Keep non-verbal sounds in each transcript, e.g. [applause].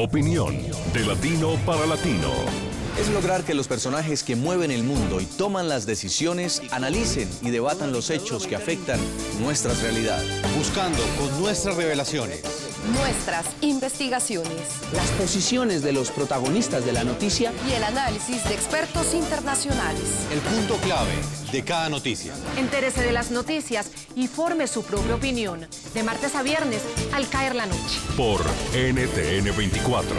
Opinión de latino para latino. Es lograr que los personajes que mueven el mundo y toman las decisiones analicen y debatan los hechos que afectan nuestra realidad. Buscando con nuestras revelaciones Nuestras investigaciones. Las posiciones de los protagonistas de la noticia. Y el análisis de expertos internacionales. El punto clave de cada noticia. Entérese de las noticias y forme su propia opinión. De martes a viernes, al caer la noche. Por NTN 24.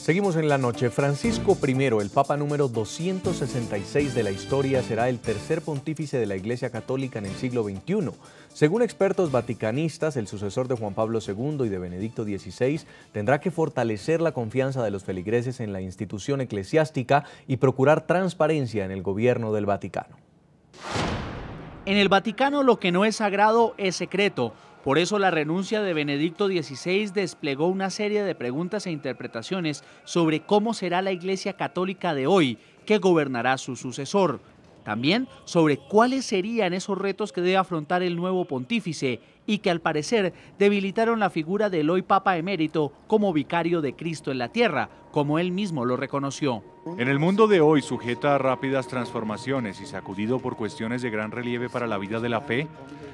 Seguimos en la noche. Francisco I, el Papa número 266 de la historia, será el tercer pontífice de la Iglesia Católica en el siglo XXI. Según expertos vaticanistas, el sucesor de Juan Pablo II y de Benedicto XVI tendrá que fortalecer la confianza de los feligreses en la institución eclesiástica y procurar transparencia en el gobierno del Vaticano. En el Vaticano lo que no es sagrado es secreto. Por eso la renuncia de Benedicto XVI desplegó una serie de preguntas e interpretaciones sobre cómo será la Iglesia Católica de hoy, que gobernará su sucesor. También sobre cuáles serían esos retos que debe afrontar el nuevo pontífice y que al parecer debilitaron la figura del hoy Papa emérito como vicario de Cristo en la tierra, como él mismo lo reconoció. En el mundo de hoy, sujeta a rápidas transformaciones y sacudido por cuestiones de gran relieve para la vida de la fe,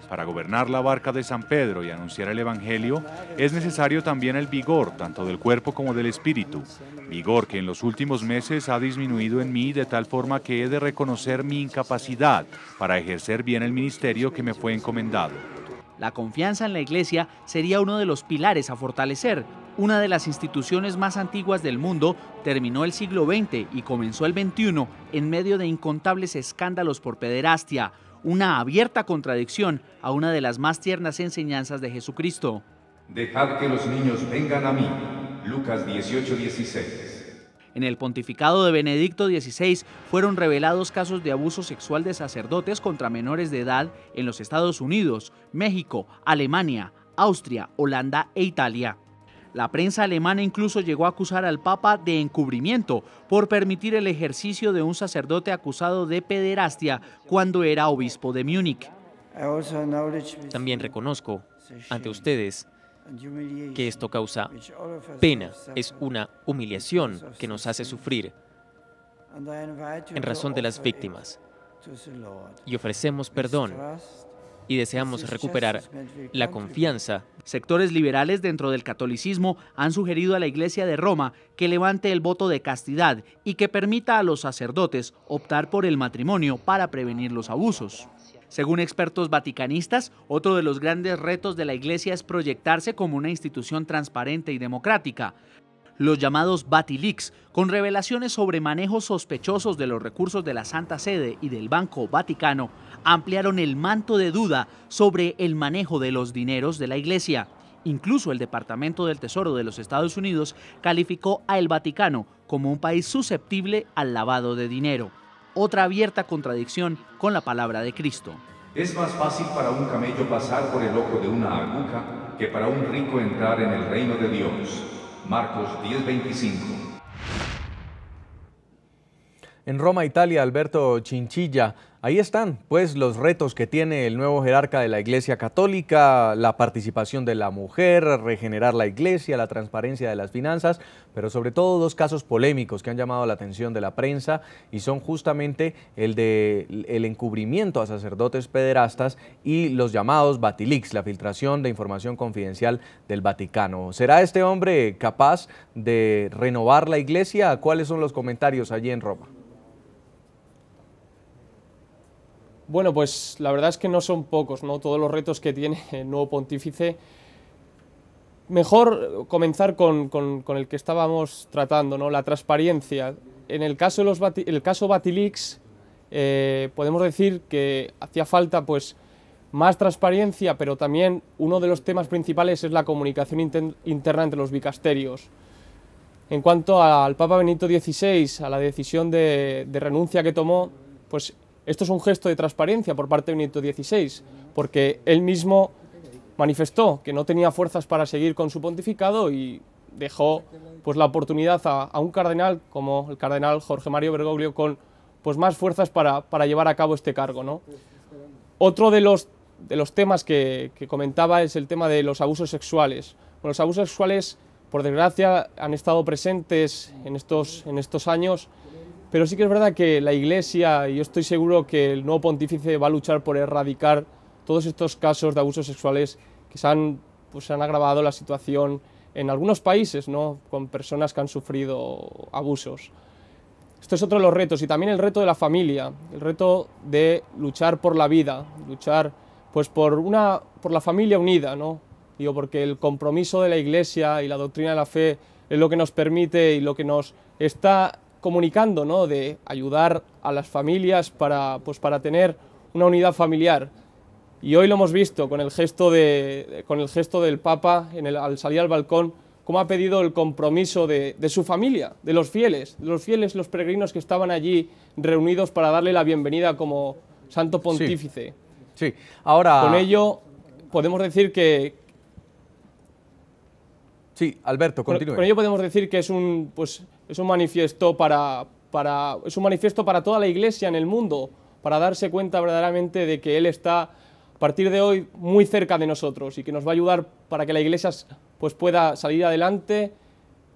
para gobernar la barca de San Pedro y anunciar el Evangelio, es necesario también el vigor, tanto del cuerpo como del espíritu, vigor que en los últimos meses ha disminuido en mí de tal forma que he de reconocer mi incapacidad para ejercer bien el ministerio que me fue encomendado. La confianza en la Iglesia sería uno de los pilares a fortalecer, una de las instituciones más antiguas del mundo, terminó el siglo XX y comenzó el XXI en medio de incontables escándalos por pederastia, una abierta contradicción a una de las más tiernas enseñanzas de Jesucristo. Dejad que los niños vengan a mí. Lucas 18:16. En el pontificado de Benedicto XVI fueron revelados casos de abuso sexual de sacerdotes contra menores de edad en los Estados Unidos, México, Alemania, Austria, Holanda e Italia. La prensa alemana incluso llegó a acusar al Papa de encubrimiento por permitir el ejercicio de un sacerdote acusado de pederastia cuando era obispo de Múnich. También reconozco ante ustedes que esto causa pena, es una humillación que nos hace sufrir en razón de las víctimas. Y ofrecemos perdón y deseamos recuperar la confianza. Sectores liberales dentro del catolicismo han sugerido a la Iglesia de Roma que levante el voto de castidad y que permita a los sacerdotes optar por el matrimonio para prevenir los abusos. Según expertos vaticanistas, otro de los grandes retos de la Iglesia es proyectarse como una institución transparente y democrática los llamados Batilix, con revelaciones sobre manejos sospechosos de los recursos de la Santa Sede y del Banco Vaticano, ampliaron el manto de duda sobre el manejo de los dineros de la Iglesia. Incluso el Departamento del Tesoro de los Estados Unidos calificó a el Vaticano como un país susceptible al lavado de dinero, otra abierta contradicción con la palabra de Cristo. Es más fácil para un camello pasar por el ojo de una aguja que para un rico entrar en el reino de Dios. Marcos 10:25. En Roma, Italia, Alberto Chinchilla Ahí están, pues, los retos que tiene el nuevo jerarca de la Iglesia Católica, la participación de la mujer, regenerar la Iglesia, la transparencia de las finanzas, pero sobre todo dos casos polémicos que han llamado la atención de la prensa y son justamente el de el encubrimiento a sacerdotes pederastas y los llamados Batilix, la filtración de información confidencial del Vaticano. ¿Será este hombre capaz de renovar la Iglesia? ¿Cuáles son los comentarios allí en Roma? Bueno, pues la verdad es que no son pocos, ¿no? Todos los retos que tiene [laughs] el nuevo pontífice. Mejor comenzar con, el que estábamos tratando, ¿no? La transparencia. En el caso, de los el caso Batilix, eh, podemos decir que hacía falta, pues, más transparencia, pero también uno de los temas principales es la comunicación interna entre los bicasterios. En cuanto al Papa Benito XVI, a la decisión de, de renuncia que tomó, pues esto es un gesto de transparencia por parte de Benito XVI, porque él mismo manifestó que no tenía fuerzas para seguir con su pontificado y dejó pues, la oportunidad a, un cardenal como el cardenal Jorge Mario Bergoglio con pues, más fuerzas para, llevar a cabo este cargo. Otro de los, de los temas que, comentaba es el tema de los abusos sexuales. los abusos sexuales, por desgracia, han estado presentes en estos, en estos años pero sí que es verdad que la Iglesia, y yo estoy seguro que el nuevo pontífice va a luchar por erradicar todos estos casos de abusos sexuales que se han, pues, han agravado la situación en algunos países, ¿no? con personas que han sufrido abusos. Esto es otro de los retos y también el reto de la familia, el reto de luchar por la vida, luchar pues por una por la familia unida, ¿no? Digo porque el compromiso de la Iglesia y la doctrina de la fe es lo que nos permite y lo que nos está comunicando, ¿no? de ayudar a las familias para, pues, para tener una unidad familiar. Y hoy lo hemos visto con el gesto, de, con el gesto del Papa en el, al salir al balcón, cómo ha pedido el compromiso de, su familia, de los fieles, de los fieles, los peregrinos que estaban allí reunidos para darle la bienvenida como santo pontífice. Sí, ahora... Con ello podemos decir que... Sí, Alberto, continúe. Con, ello podemos decir que es un, pues, es un manifiesto para, un manifiesto para toda la iglesia en el mundo, para darse cuenta verdaderamente de que Él está a partir de hoy muy cerca de nosotros y que nos va a ayudar para que la iglesia pues, pueda salir adelante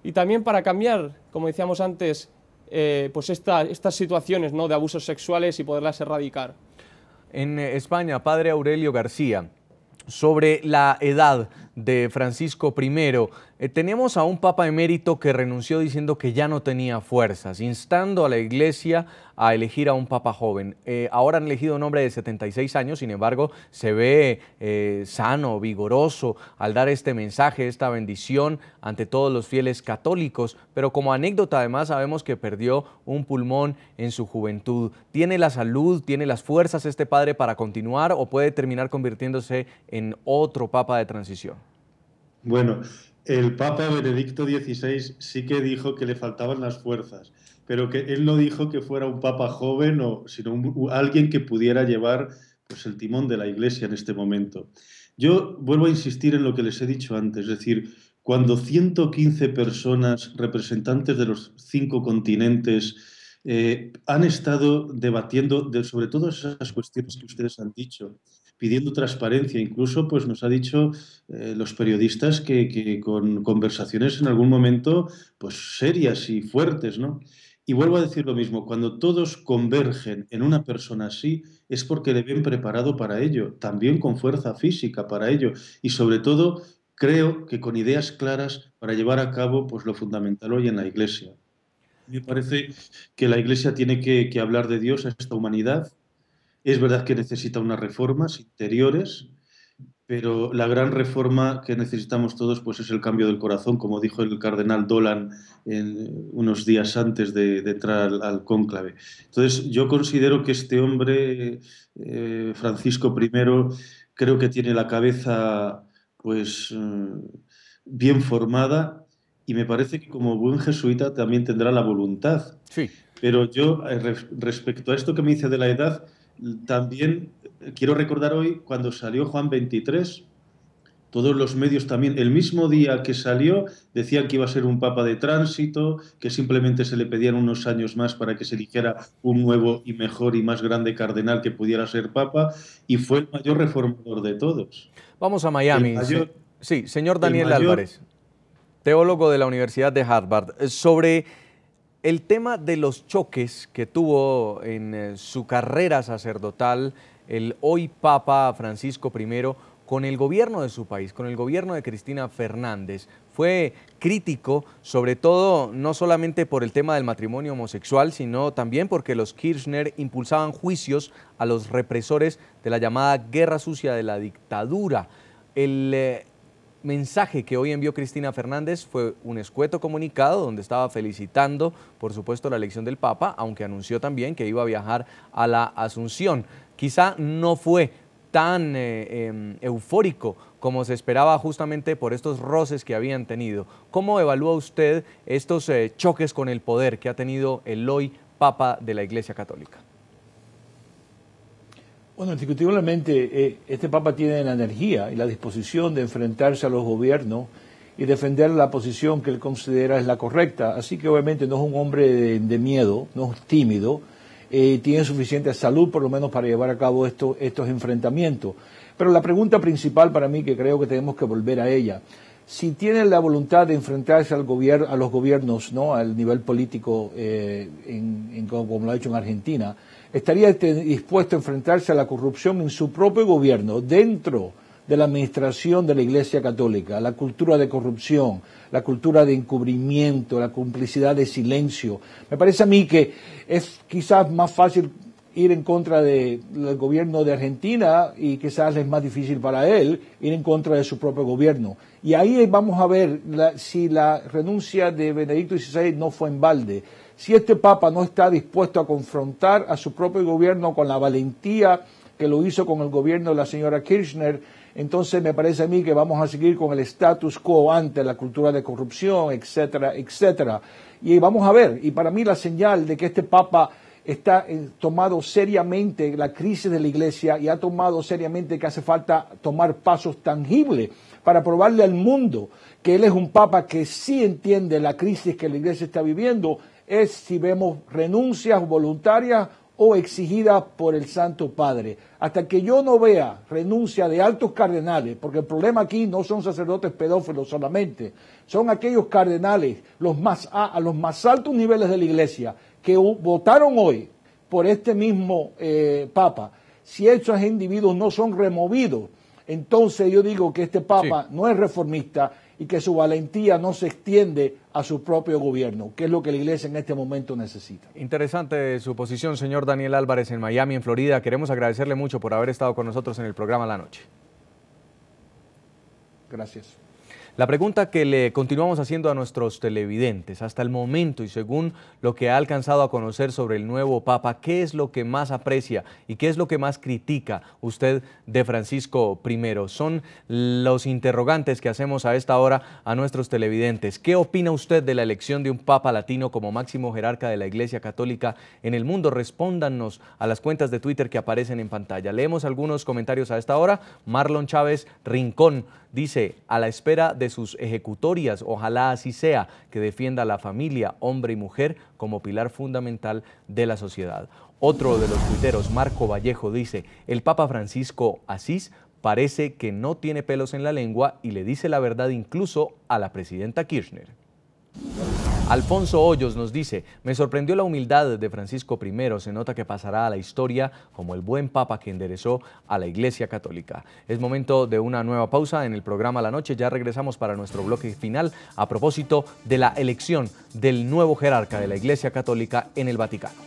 y también para cambiar, como decíamos antes, eh, pues estas situaciones de abusos sexuales y poderlas erradicar. En eh, España, padre Aurelio García, sobre la edad de Francisco I. Eh, tenemos a un Papa emérito que renunció diciendo que ya no tenía fuerzas, instando a la Iglesia a elegir a un papa joven. Eh, ahora han elegido un hombre de 76 años, sin embargo, se ve eh, sano, vigoroso al dar este mensaje, esta bendición ante todos los fieles católicos. Pero como anécdota, además, sabemos que perdió un pulmón en su juventud. ¿Tiene la salud, tiene las fuerzas este padre para continuar o puede terminar convirtiéndose en otro papa de transición? Bueno, el Papa Benedicto XVI sí que dijo que le faltaban las fuerzas pero que él no dijo que fuera un papa joven, sino alguien que pudiera llevar pues, el timón de la iglesia en este momento. Yo vuelvo a insistir en lo que les he dicho antes, es decir, cuando 115 personas, representantes de los cinco continentes, eh, han estado debatiendo sobre todas esas cuestiones que ustedes han dicho, pidiendo transparencia. Incluso pues, nos ha dicho eh, los periodistas que, con conversaciones en algún momento pues, serias y fuertes, ¿no? Y vuelvo a decir lo mismo, cuando todos convergen en una persona así, es porque le ven preparado para ello, también con fuerza física para ello, y sobre todo creo que con ideas claras para llevar a cabo pues, lo fundamental hoy en la Iglesia. Me parece que la Iglesia tiene que, que hablar de Dios a esta humanidad. Es verdad que necesita unas reformas interiores, pero la gran reforma que necesitamos todos pues es el cambio del corazón, como dijo el cardenal Dolan eh, unos días antes de, entrar al, cónclave. Entonces, yo considero que este hombre, eh, Francisco I, creo que tiene la cabeza pues eh, bien formada y me parece que como buen jesuita también tendrá la voluntad. Sí. Pero yo, respecto a esto que me dice de la edad, también eh, quiero recordar hoy cuando salió Juan 23, todos los medios también, el mismo día que salió, decían que iba a ser un papa de tránsito, que simplemente se le pedían unos años más para que se eligiera un nuevo y mejor y más grande cardenal que pudiera ser papa, y fue el mayor reformador de todos. Vamos a Miami. sí, señor Daniel Álvarez, teólogo de la Universidad de Harvard, eh, sobre el tema de los choques que tuvo en eh, su carrera sacerdotal el hoy Papa Francisco I con el gobierno de su país, con el gobierno de Cristina Fernández. Fue crítico, sobre todo no solamente por el tema del matrimonio homosexual, sino también porque los Kirchner impulsaban juicios a los represores de la llamada guerra sucia de la dictadura. El eh, mensaje que hoy envió Cristina Fernández fue un escueto comunicado donde estaba felicitando, por supuesto, la elección del Papa, aunque anunció también que iba a viajar a la Asunción. Quizá no fue tan eh, em, eufórico como se esperaba justamente por estos roces que habían tenido. ¿Cómo evalúa usted estos eh, choques con el poder que ha tenido el hoy Papa de la Iglesia Católica? Bueno, indiscutiblemente eh, este Papa tiene la energía y la disposición de enfrentarse a los gobiernos y defender la posición que él considera es la correcta. Así que obviamente no es un hombre de, miedo, no es tímido, eh, tiene suficiente salud por lo menos para llevar a cabo estos enfrentamientos. Pero la pregunta principal para mí, que creo que tenemos que volver a ella, si tiene la voluntad de enfrentarse al gobierno, a los gobiernos, ¿no? al nivel político, eh, como lo ha hecho en Argentina, estaría dispuesto a enfrentarse a la corrupción en su propio gobierno, dentro de la administración de la Iglesia Católica, la cultura de corrupción, la cultura de encubrimiento, la complicidad de silencio. Me parece a mí que es quizás más fácil ir en contra del gobierno de Argentina y quizás es más difícil para él ir en contra de su propio gobierno. Y ahí vamos a ver si la renuncia de Benedicto XVI no fue en balde. Si este Papa no está dispuesto a confrontar a su propio gobierno con la valentía que lo hizo con el gobierno de la señora Kirchner, entonces me parece a mí que vamos a seguir con el status quo ante la cultura de corrupción, etcétera, etcétera. Y vamos a ver, y para mí la señal de que este Papa está eh, tomado seriamente la crisis de la iglesia y ha tomado seriamente que hace falta tomar pasos tangibles para probarle al mundo que él es un papa que sí entiende la crisis que la iglesia está viviendo, es si vemos renuncias voluntarias o exigidas por el Santo Padre. Hasta que yo no vea renuncia de altos cardenales, porque el problema aquí no son sacerdotes pedófilos solamente, son aquellos cardenales los más a, a los más altos niveles de la iglesia que votaron hoy por este mismo eh, Papa, si esos individuos no son removidos, entonces yo digo que este Papa no es reformista y que su valentía no se extiende a su propio gobierno, que es lo que la iglesia en este momento necesita. Interesante su posición, señor Daniel Álvarez, en Miami, en Florida. Queremos agradecerle mucho por haber estado con nosotros en el programa La Noche. Gracias. La pregunta que le continuamos haciendo a nuestros televidentes hasta el momento y según lo que ha alcanzado a conocer sobre el nuevo Papa, ¿qué es lo que más aprecia y qué es lo que más critica usted de Francisco I? Son los interrogantes que hacemos a esta hora a nuestros televidentes. ¿Qué opina usted de la elección de un Papa latino como máximo jerarca de la Iglesia Católica en el mundo? Respóndanos a las cuentas de Twitter que aparecen en pantalla. Leemos algunos comentarios a esta hora. Marlon Chávez Rincón dice, a la espera de sus ejecutorias. Ojalá así sea, que defienda a la familia, hombre y mujer, como pilar fundamental de la sociedad. Otro de los tuiteros, Marco Vallejo, dice, el Papa Francisco Asís parece que no tiene pelos en la lengua y le dice la verdad incluso a la presidenta Kirchner. Alfonso Hoyos nos dice, me sorprendió la humildad de Francisco I, se nota que pasará a la historia como el buen papa que enderezó a la Iglesia Católica. Es momento de una nueva pausa en el programa La Noche, ya regresamos para nuestro bloque final a propósito de la elección del nuevo jerarca de la Iglesia Católica en el Vaticano.